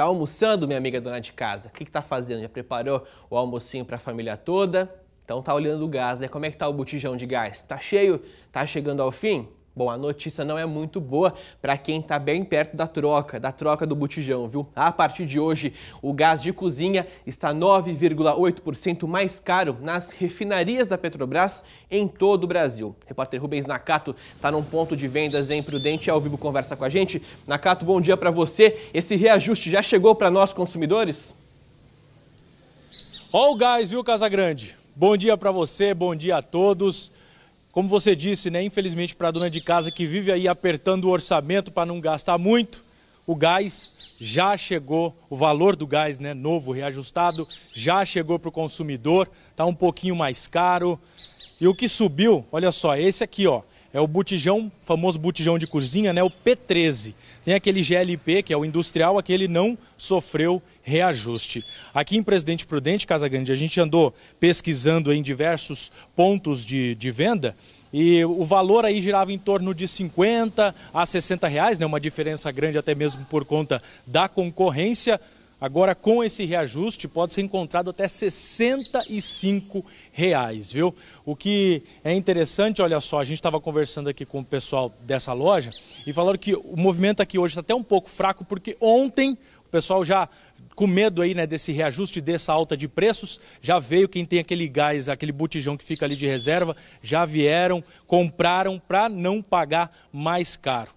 Tá almoçando, minha amiga dona de casa? O que, que tá fazendo? Já preparou o almocinho para a família toda? Então tá olhando o gás, né? Como é que tá o botijão de gás? Tá cheio? Tá chegando ao fim? Bom, a notícia não é muito boa para quem está bem perto da troca, da troca do botijão, viu? A partir de hoje, o gás de cozinha está 9,8% mais caro nas refinarias da Petrobras em todo o Brasil. repórter Rubens Nakato está num ponto de vendas em Prudente ao vivo conversa com a gente. Nakato, bom dia para você. Esse reajuste já chegou para nós consumidores? Olha o gás, viu, Casagrande? Bom dia para você, bom dia a todos. Como você disse, né, infelizmente para a dona de casa que vive aí apertando o orçamento para não gastar muito, o gás já chegou, o valor do gás né, novo, reajustado, já chegou para o consumidor, está um pouquinho mais caro, e o que subiu, olha só, esse aqui, ó, é o botijão, famoso botijão de cozinha, né, o P13. Tem aquele GLP, que é o industrial, aquele não sofreu reajuste. Aqui em Presidente Prudente, Casa Grande, a gente andou pesquisando em diversos pontos de, de venda e o valor aí girava em torno de 50 a 60 reais, né, uma diferença grande até mesmo por conta da concorrência, Agora, com esse reajuste, pode ser encontrado até R$ 65, viu? O que é interessante, olha só, a gente estava conversando aqui com o pessoal dessa loja e falaram que o movimento aqui hoje está até um pouco fraco, porque ontem o pessoal já com medo aí, né, desse reajuste, dessa alta de preços, já veio quem tem aquele gás, aquele botijão que fica ali de reserva, já vieram, compraram para não pagar mais caro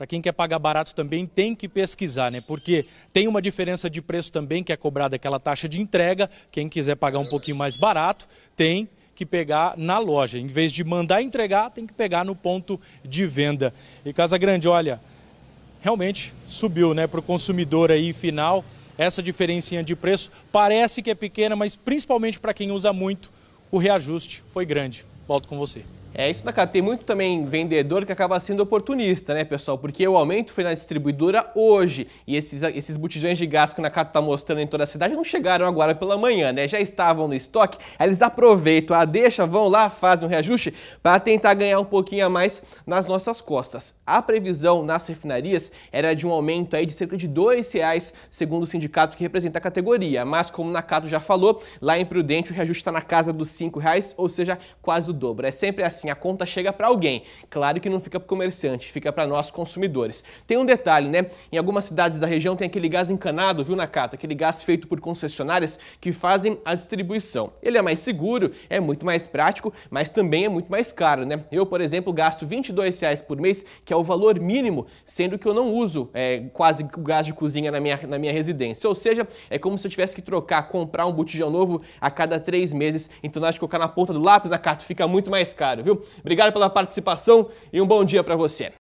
para quem quer pagar barato também tem que pesquisar, né? Porque tem uma diferença de preço também que é cobrada aquela taxa de entrega. Quem quiser pagar um pouquinho mais barato, tem que pegar na loja. Em vez de mandar entregar, tem que pegar no ponto de venda. E Casa Grande, olha, realmente subiu, né, para o consumidor aí final. Essa diferencinha de preço parece que é pequena, mas principalmente para quem usa muito, o reajuste foi grande. Volto com você. É isso, né, cara? Tem muito também vendedor que acaba sendo oportunista, né, pessoal? Porque o aumento foi na distribuidora hoje e esses, esses botijões de gás que o Nakata está mostrando em toda a cidade não chegaram agora pela manhã, né? Já estavam no estoque, eles aproveitam a deixa, vão lá, fazem um reajuste para tentar ganhar um pouquinho a mais nas nossas costas. A previsão nas refinarias era de um aumento aí de cerca de R$ reais, segundo o sindicato que representa a categoria. Mas como o Nakato já falou, lá em Prudente o reajuste está na casa dos R$ reais, ou seja, quase o dobro. É sempre assim, a conta chega para alguém. Claro que não fica para o comerciante, fica para nós consumidores. Tem um detalhe, né? Em algumas cidades da região tem aquele gás encanado, viu, Nakato? Aquele gás feito por concessionárias que fazem a distribuição. Ele é mais seguro, é muito mais prático, mas também é muito mais caro, né? Eu, por exemplo, gasto R$ reais por mês, que é o valor mínimo, sendo que eu não uso é, quase gás de cozinha na minha, na minha residência. Ou seja, é como se eu tivesse que trocar, comprar um botijão novo a cada três meses. Então, na hora de colocar na ponta do lápis, Nakato, fica fica muito mais caro, viu? Obrigado pela participação e um bom dia para você.